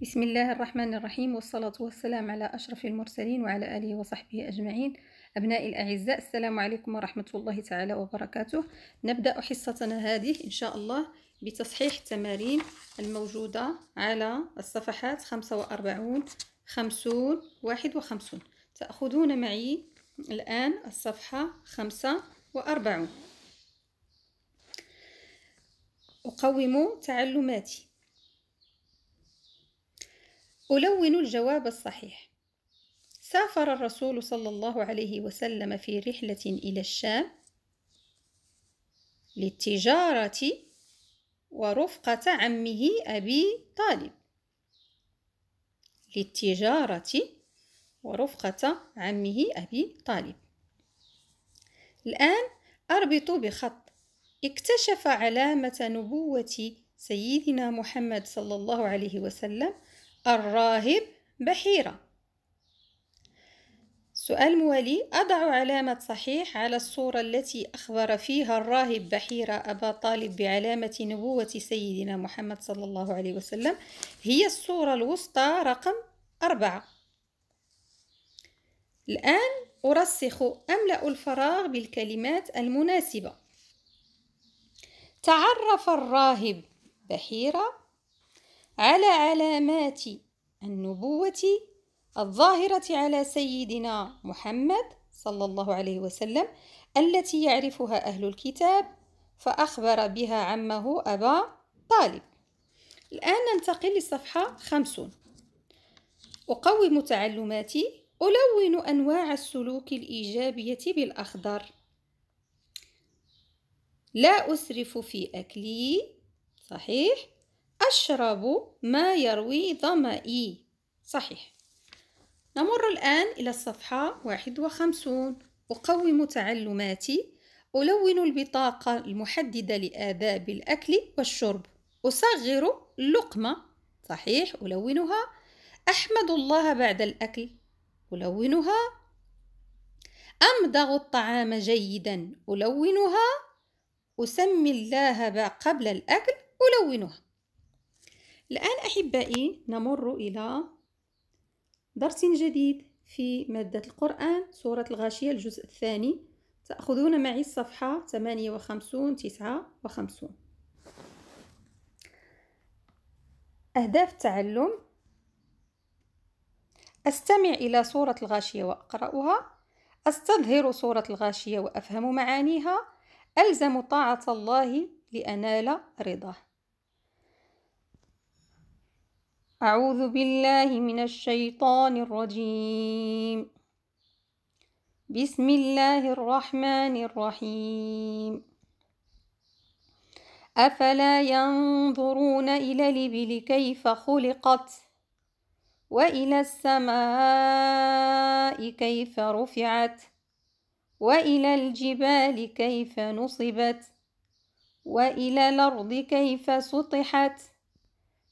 بسم الله الرحمن الرحيم والصلاة والسلام على أشرف المرسلين وعلى آله وصحبه أجمعين أبنائي الأعزاء السلام عليكم ورحمة الله تعالى وبركاته نبدأ حصتنا هذه إن شاء الله بتصحيح التمارين الموجودة على الصفحات 45 50 51 تأخذون معي الآن الصفحة 45 أقوم تعلماتي ألون الجواب الصحيح سافر الرسول صلى الله عليه وسلم في رحلة إلى الشام للتجارة ورفقة عمه أبي طالب للتجارة ورفقة عمه أبي طالب الآن أربط بخط اكتشف علامة نبوة سيدنا محمد صلى الله عليه وسلم الراهب بحيرة سؤال موالي أضع علامة صحيح على الصورة التي أخبر فيها الراهب بحيرة أبا طالب بعلامة نبوة سيدنا محمد صلى الله عليه وسلم هي الصورة الوسطى رقم أربعة الآن أرسخ أملأ الفراغ بالكلمات المناسبة تعرف الراهب بحيرة على علامات النبوة الظاهرة على سيدنا محمد صلى الله عليه وسلم التي يعرفها أهل الكتاب فأخبر بها عمه أبا طالب الآن ننتقل لصفحة خمسون أقوم تعلماتي ألون أنواع السلوك الإيجابية بالأخضر لا أسرف في أكلي صحيح أشرب ما يروي ظمئي صحيح نمر الآن إلى الصفحة 51 أقوم تعلماتي ألون البطاقة المحددة لآداب الأكل والشرب أصغر لقمة صحيح ألونها أحمد الله بعد الأكل ألونها أمضغ الطعام جيدا ألونها أسمي الله قبل الأكل ألونها الآن أحبائي نمر إلى درس جديد في مادة القرآن سورة الغاشية الجزء الثاني تأخذون معي الصفحة 58 59 أهداف التعلم أستمع إلى سورة الغاشية وأقرأها أستظهر سورة الغاشية وأفهم معانيها ألزم طاعة الله لأنال رضاه أعوذ بالله من الشيطان الرجيم بسم الله الرحمن الرحيم أفلا ينظرون إلى الإبل كيف خلقت وإلى السماء كيف رفعت وإلى الجبال كيف نصبت وإلى الأرض كيف سطحت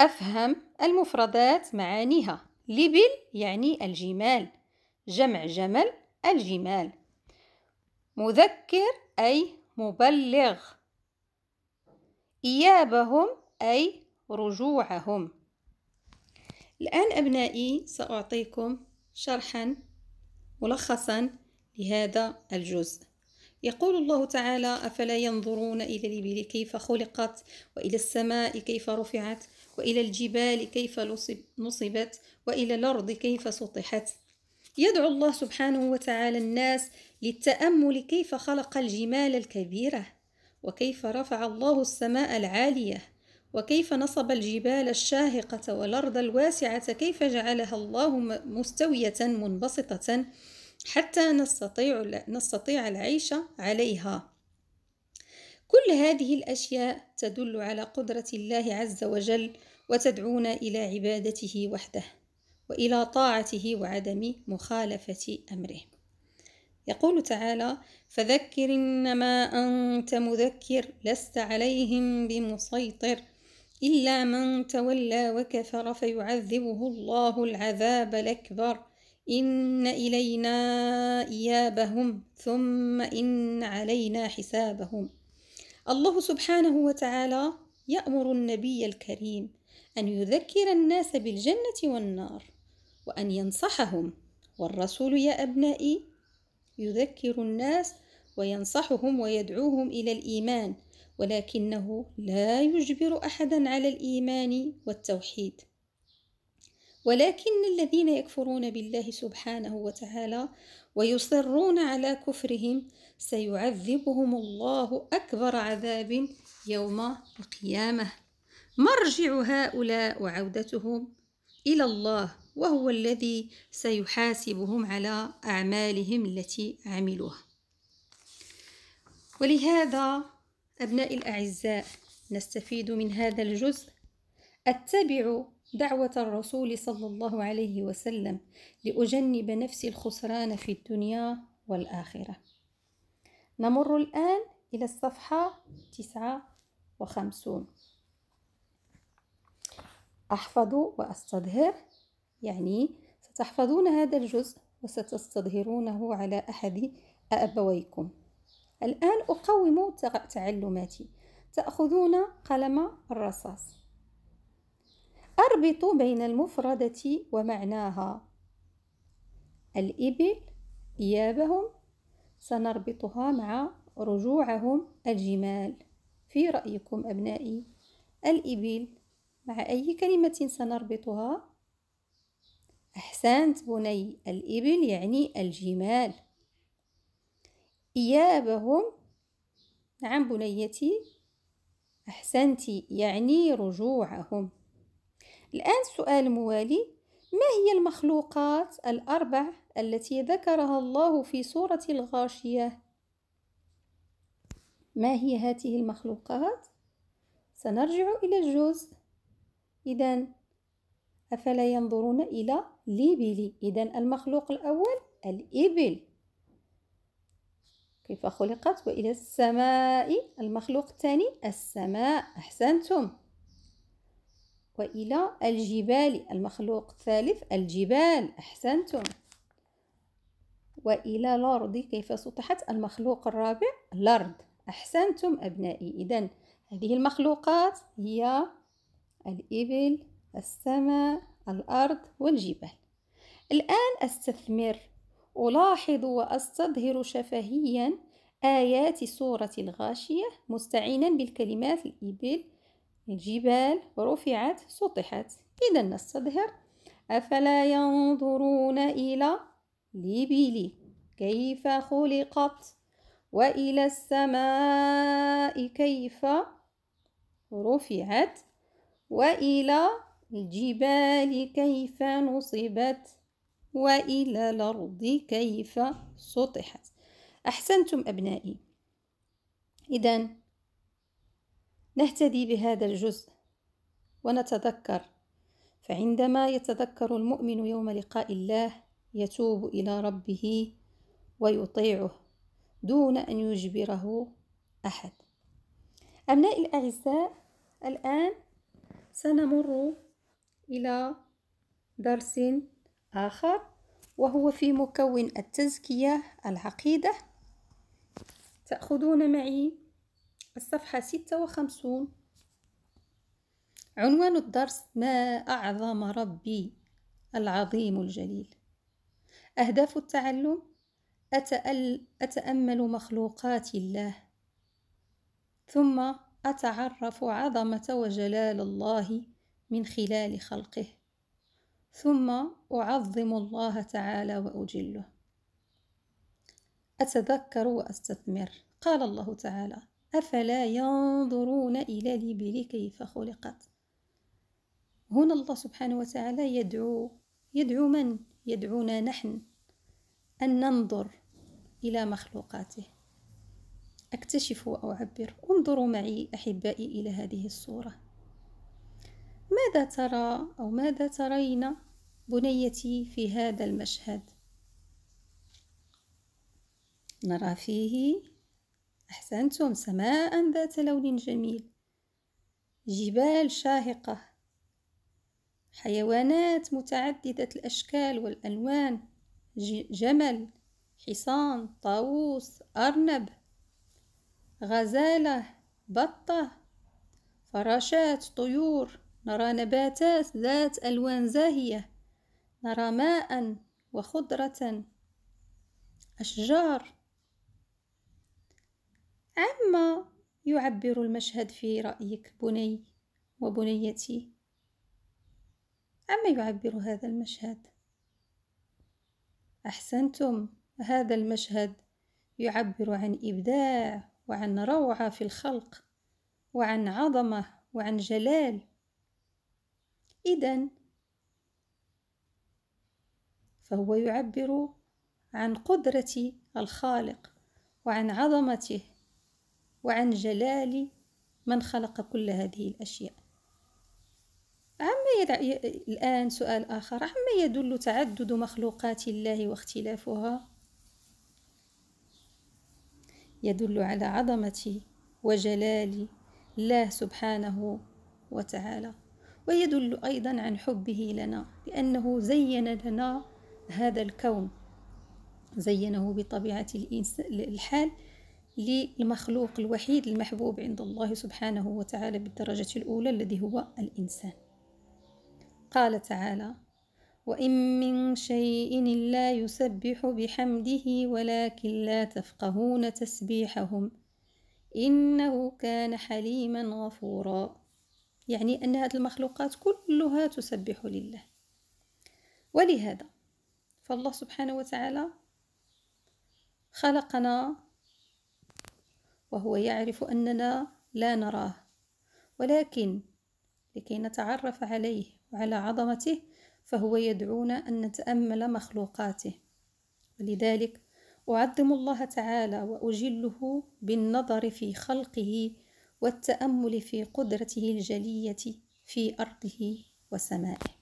أفهم المفردات معانيها لبل يعني الجمال جمع جمل الجمال مذكر أي مبلغ إيابهم أي رجوعهم الآن أبنائي سأعطيكم شرحا ملخصا لهذا الجزء يقول الله تعالى أفلا ينظرون إلى الإبل كيف خلقت وإلى السماء كيف رفعت وإلى الجبال كيف نصبت وإلى الأرض كيف سطحت يدعو الله سبحانه وتعالى الناس للتأمل كيف خلق الجمال الكبيرة وكيف رفع الله السماء العالية وكيف نصب الجبال الشاهقة والأرض الواسعة كيف جعلها الله مستوية منبسطة حتى نستطيع نستطيع العيش عليها كل هذه الأشياء تدل على قدرة الله عز وجل وتدعونا إلى عبادته وحده وإلى طاعته وعدم مخالفة أمره يقول تعالى فذكر إنما أنت مذكر لست عليهم بمسيطر إلا من تولى وكفر فيعذبه الله العذاب الأكبر إن إلينا إيابهم ثم إن علينا حسابهم الله سبحانه وتعالى يأمر النبي الكريم أن يذكر الناس بالجنة والنار وأن ينصحهم والرسول يا أبنائي يذكر الناس وينصحهم ويدعوهم إلى الإيمان ولكنه لا يجبر أحدا على الإيمان والتوحيد ولكن الذين يكفرون بالله سبحانه وتعالى ويصرون على كفرهم سيعذبهم الله أكبر عذاب يوم القيامة مرجع هؤلاء وعودتهم إلى الله وهو الذي سيحاسبهم على أعمالهم التي عملوها ولهذا أبناء الأعزاء نستفيد من هذا الجزء اتبعوا دعوة الرسول صلى الله عليه وسلم لأجنب نفسي الخسران في الدنيا والآخرة نمر الآن إلى الصفحة تسعة وخمسون أحفظ وأستظهر يعني ستحفظون هذا الجزء وستستظهرونه على أحد أبويكم الآن أقوم تعلماتي تأخذون قلم الرصاص أربط بين المفردة ومعناها الإبل إيابهم سنربطها مع رجوعهم الجمال في رأيكم أبنائي الإبل مع أي كلمة سنربطها؟ أحسنت بني الإبل يعني الجمال إيابهم نعم بنيتي أحسنت يعني رجوعهم الآن سؤال موالي ما هي المخلوقات الأربع التي ذكرها الله في سورة الغاشية؟ ما هي هذه المخلوقات؟ سنرجع إلى الجزء إذا أفلا ينظرون إلى الإبل إذا المخلوق الأول الإبل كيف خلقت وإلى السماء المخلوق الثاني السماء أحسنتم وإلى الجبال المخلوق الثالث الجبال أحسنتم وإلى الأرض كيف سطحت المخلوق الرابع الأرض أحسنتم أبنائي إذا هذه المخلوقات هي الإبل السماء الأرض والجبال الآن أستثمر ألاحظ وأستظهر شفهيا آيات سورة الغاشية مستعينا بالكلمات الإبل الجبال رفعت سطحت إذا نستظهر أفلا ينظرون إلى الإبل كيف خلقت وإلى السماء كيف رفعت وإلى الجبال كيف نصبت وإلى الأرض كيف سطحت أحسنتم أبنائي إذا نهتدي بهذا الجزء ونتذكر فعندما يتذكر المؤمن يوم لقاء الله يتوب الى ربه ويطيعه دون ان يجبره احد ابنائي الاعزاء الان سنمر الى درس اخر وهو في مكون التزكيه العقيده تاخذون معي الصفحة ستة وخمسون عنوان الدرس ما أعظم ربي العظيم الجليل أهداف التعلم أتأل أتأمل مخلوقات الله ثم أتعرف عظمة وجلال الله من خلال خلقه ثم أعظم الله تعالى وأجله أتذكر وأستثمر قال الله تعالى أفلا ينظرون إلى الإبل كيف خلقت هنا الله سبحانه وتعالى يدعو يدعو من يدعونا نحن أن ننظر إلى مخلوقاته أكتشف وأعبر انظروا معي أحبائي إلى هذه الصورة ماذا ترى أو ماذا ترين بنيتي في هذا المشهد نرى فيه أحسنتم سماء ذات لون جميل جبال شاهقة حيوانات متعددة الأشكال والألوان جمل حصان طاووس أرنب غزالة بطة فراشات طيور نرى نباتات ذات ألوان زاهية نرى ماء وخضرة أشجار عما يعبر المشهد في رأيك بني وبنيتي عما يعبر هذا المشهد أحسنتم هذا المشهد يعبر عن إبداع وعن روعة في الخلق وعن عظمة وعن جلال إذا فهو يعبر عن قدرة الخالق وعن عظمته وعن جلال من خلق كل هذه الأشياء عما يدع... ي... الآن سؤال آخر عما يدل تعدد مخلوقات الله واختلافها يدل على عظمة وجلال الله سبحانه وتعالى ويدل أيضا عن حبه لنا لأنه زين لنا هذا الكون زينه بطبيعة الحال للمخلوق الوحيد المحبوب عند الله سبحانه وتعالى بالدرجة الأولى الذي هو الإنسان قال تعالى وإن من شيء لا يسبح بحمده ولكن لا تفقهون تسبيحهم إنه كان حليما غفورا يعني أن هذه المخلوقات كلها تسبح لله ولهذا فالله سبحانه وتعالى خلقنا وهو يعرف أننا لا نراه ولكن لكي نتعرف عليه وعلى عظمته فهو يدعونا أن نتأمل مخلوقاته ولذلك أعظم الله تعالى وأجله بالنظر في خلقه والتأمل في قدرته الجلية في أرضه وسمائه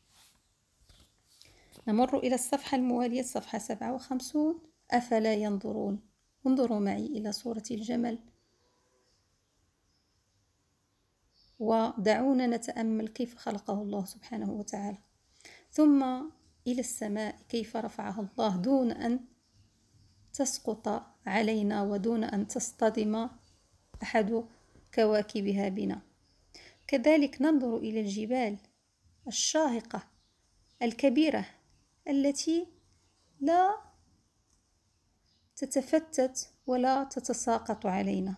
نمر إلى الصفحة الموالية الصفحة 57 أفلا ينظرون انظروا معي إلى صورة الجمل ودعونا نتأمل كيف خلقه الله سبحانه وتعالى ثم إلى السماء كيف رفعها الله دون أن تسقط علينا ودون أن تصطدم أحد كواكبها بنا كذلك ننظر إلى الجبال الشاهقة الكبيرة التي لا تتفتت ولا تتساقط علينا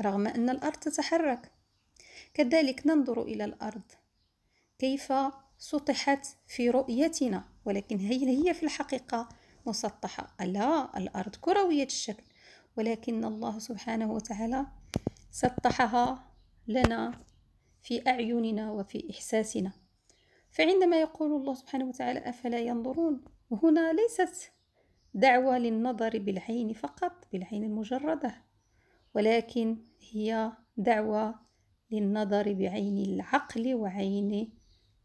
رغم أن الأرض تتحرك كذلك ننظر إلى الأرض كيف سطحت في رؤيتنا ولكن هي هي في الحقيقة مسطحة لا الأرض كروية الشكل ولكن الله سبحانه وتعالى سطحها لنا في أعيننا وفي إحساسنا فعندما يقول الله سبحانه وتعالى أفلا ينظرون هنا ليست دعوة للنظر بالعين فقط بالعين المجردة ولكن هي دعوة للنظر بعين العقل وعين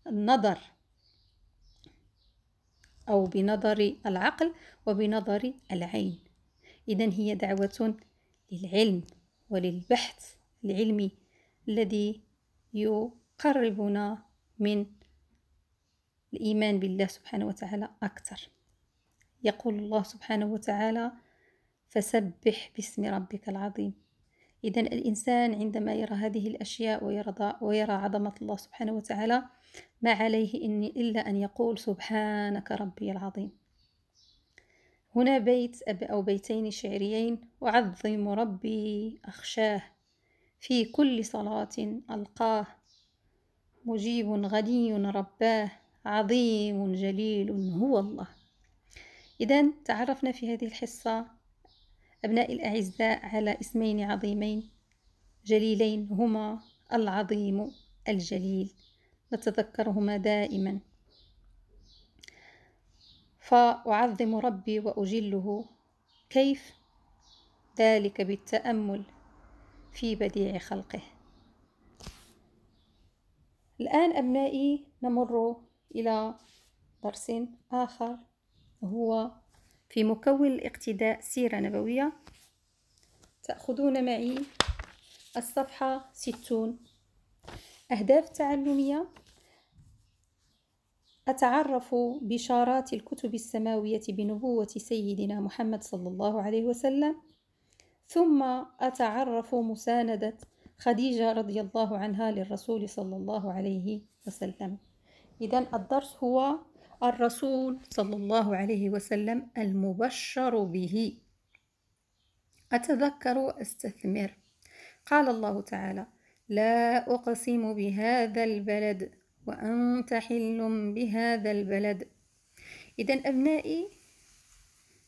النظر أو بنظر العقل وبنظر العين إذا هي دعوة للعلم وللبحث العلمي الذي يقربنا من الإيمان بالله سبحانه وتعالى أكثر يقول الله سبحانه وتعالى فسبح باسم ربك العظيم إذا الإنسان عندما يرى هذه الأشياء ويرى, ويرى عظمة الله سبحانه وتعالى ما عليه إني إلا أن يقول سبحانك ربي العظيم هنا بيت أو بيتين شعريين أعظم ربي أخشاه في كل صلاة ألقاه مجيب غني رباه عظيم جليل هو الله إذا تعرفنا في هذه الحصة أبنائي الأعزاء على اسمين عظيمين جليلين هما العظيم الجليل نتذكرهما دائما فأعظم ربي وأجله كيف ذلك بالتأمل في بديع خلقه الآن أبنائي نمر إلى درس آخر هو في مكون الاقتداء سيرة نبوية تأخذون معي الصفحة ستون أهداف تعلمية أتعرف بشارات الكتب السماوية بنبوة سيدنا محمد صلى الله عليه وسلم ثم أتعرف مساندة خديجة رضي الله عنها للرسول صلى الله عليه وسلم إذا الدرس هو الرسول صلى الله عليه وسلم المبشر به أتذكر وأستثمر قال الله تعالى لا أقسم بهذا البلد وأنت حل بهذا البلد إذا أبنائي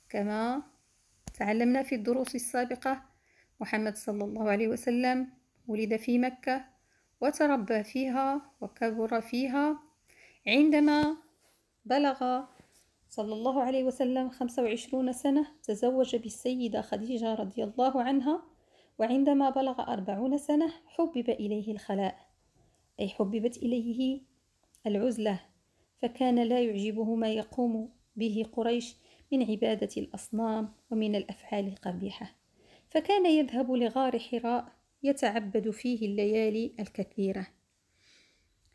كما تعلمنا في الدروس السابقة محمد صلى الله عليه وسلم ولد في مكة وتربى فيها وكبر فيها عندما بلغ صلى الله عليه وسلم 25 سنة تزوج بالسيدة خديجة رضي الله عنها وعندما بلغ أربعون سنة حبب إليه الخلاء أي حببت إليه العزلة فكان لا يعجبه ما يقوم به قريش من عبادة الأصنام ومن الأفعال القبيحة فكان يذهب لغار حراء يتعبد فيه الليالي الكثيره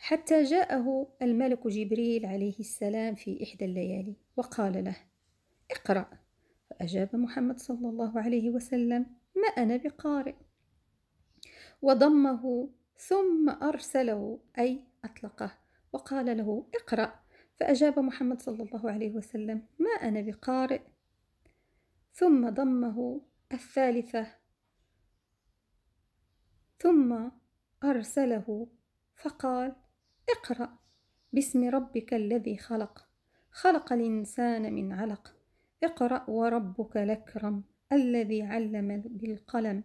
حتى جاءه الملك جبريل عليه السلام في إحدى الليالي وقال له اقرأ فأجاب محمد صلى الله عليه وسلم ما أنا بقارئ وضمه ثم أرسله أي أطلقه وقال له اقرأ فأجاب محمد صلى الله عليه وسلم ما أنا بقارئ ثم ضمه الثالثة ثم أرسله فقال اقرأ باسم ربك الذي خلق خلق الإنسان من علق اقرأ وربك الأكرم الذي علم بالقلم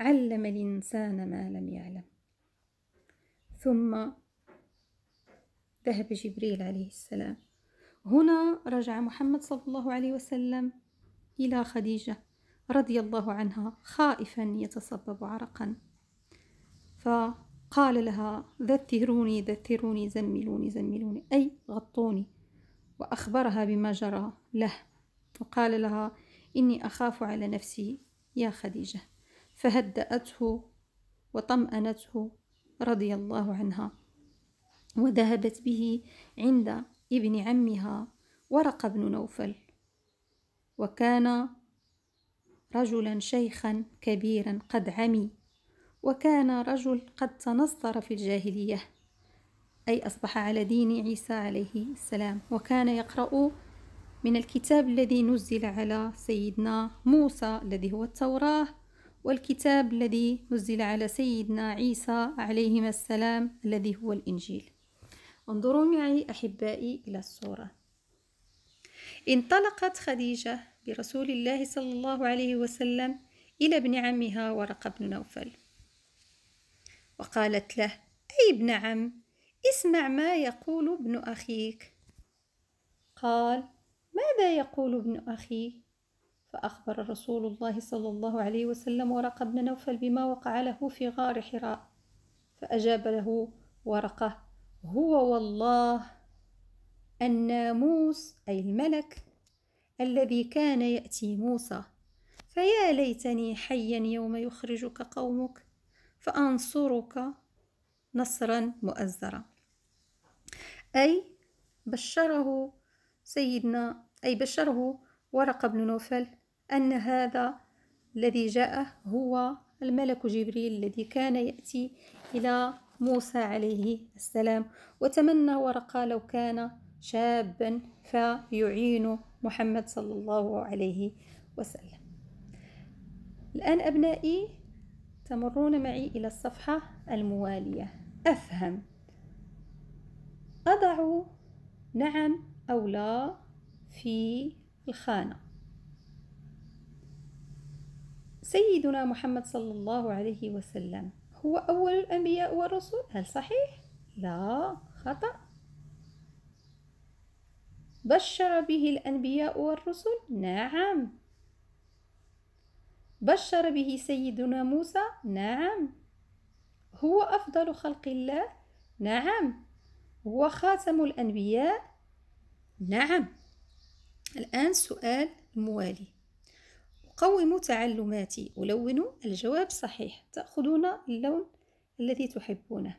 علم الإنسان ما لم يعلم ثم ذهب جبريل عليه السلام هنا رجع محمد صلى الله عليه وسلم إلى خديجة رضي الله عنها خائفا يتصبب عرقا ف قال لها ذثروني ذثروني زملوني زملوني أي غطوني وأخبرها بما جرى له وقال لها إني أخاف على نفسي يا خديجة فهدأته وطمأنته رضي الله عنها وذهبت به عند ابن عمها ورق بن نوفل وكان رجلا شيخا كبيرا قد عمي وكان رجل قد تنصر في الجاهلية أي أصبح على دين عيسى عليه السلام وكان يقرأ من الكتاب الذي نزل على سيدنا موسى الذي هو التوراة والكتاب الذي نزل على سيدنا عيسى عليهما السلام الذي هو الإنجيل انظروا معي أحبائي إلى الصورة انطلقت خديجة برسول الله صلى الله عليه وسلم إلى ابن عمها ورقة بن نوفل وقالت له أي ابن عم اسمع ما يقول ابن أخيك قال ماذا يقول ابن أخي؟ فأخبر رسول الله صلى الله عليه وسلم ورقة بن نوفل بما وقع له في غار حراء فأجاب له ورقة هو والله الناموس أي الملك الذي كان يأتي موسى فيا ليتني حيا يوم يخرجك قومك فأنصرك نصرا مؤزرا أي بشره سيدنا أي بشره ورقة بن نوفل أن هذا الذي جاءه هو الملك جبريل الذي كان يأتي إلى موسى عليه السلام وتمنى ورقة لو كان شابا فيعين محمد صلى الله عليه وسلم الآن أبنائي تمرون معي إلى الصفحة الموالية أفهم أضع نعم أو لا في الخانة سيدنا محمد صلى الله عليه وسلم هو أول الأنبياء والرسل هل صحيح؟ لا خطأ بشر به الأنبياء والرسل نعم بشر به سيدنا موسى نعم هو أفضل خلق الله نعم هو خاتم الأنبياء نعم الآن سؤال الموالي قوموا تعلماتي ولونوا الجواب صحيح تأخذون اللون الذي تحبونه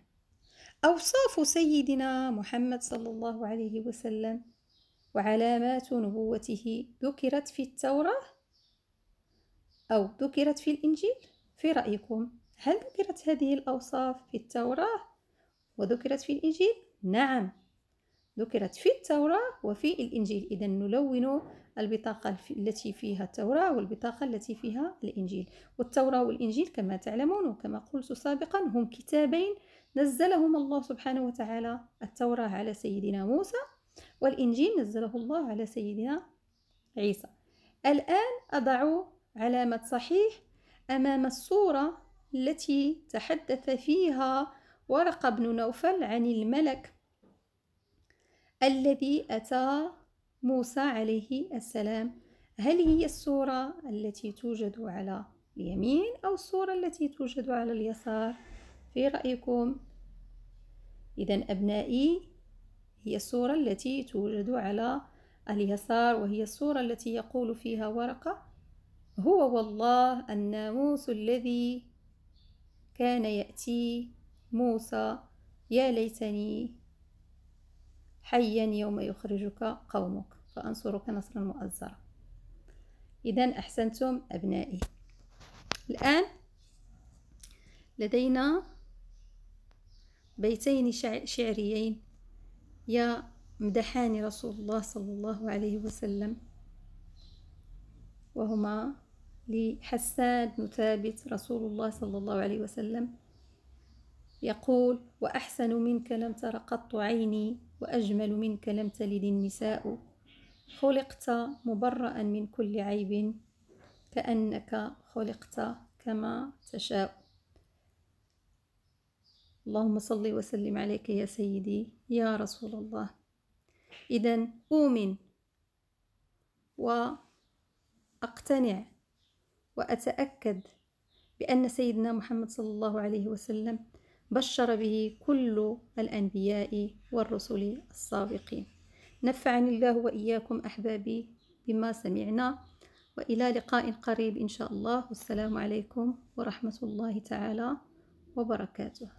أوصاف سيدنا محمد صلى الله عليه وسلم وعلامات نبوته ذكرت في التوراة أو ذكرت في الإنجيل في رأيكم هل ذكرت هذه الأوصاف في التوراة وذكرت في الإنجيل؟ نعم ذكرت في التوراة وفي الإنجيل إذا نلون البطاقة التي فيها التوراة والبطاقة التي فيها الإنجيل والتوراة والإنجيل كما تعلمون وكما قلت سابقا هم كتابين نزلهما الله سبحانه وتعالى التوراة على سيدنا موسى والإنجيل نزله الله على سيدنا عيسى الآن أضع علامة صحيح أمام الصورة التي تحدث فيها ورقة بن نوفل عن الملك الذي أتى موسى عليه السلام هل هي الصورة التي توجد على اليمين أو الصورة التي توجد على اليسار في رأيكم إذا أبنائي هي الصورة التي توجد على اليسار وهي الصورة التي يقول فيها ورقة هو والله الناموس الذي كان يأتي موسى يا ليتني حيا يوم يخرجك قومك فأنصرك نصرا مؤزرا إذا أحسنتم أبنائي الآن لدينا بيتين شعريين يا مدحان رسول الله صلى الله عليه وسلم وهما لحسان بن ثابت رسول الله صلى الله عليه وسلم يقول وأحسن منك لم تر قط عيني وأجمل منك لم تلد النساء خلقت مبرأ من كل عيب كأنك خلقت كما تشاء اللهم صل وسلم عليك يا سيدي يا رسول الله إذا أؤمن وأقتنع وأتأكد بأن سيدنا محمد صلى الله عليه وسلم بشر به كل الأنبياء والرسل السابقين نفعني الله وإياكم أحبابي بما سمعنا وإلى لقاء قريب إن شاء الله والسلام عليكم ورحمة الله تعالى وبركاته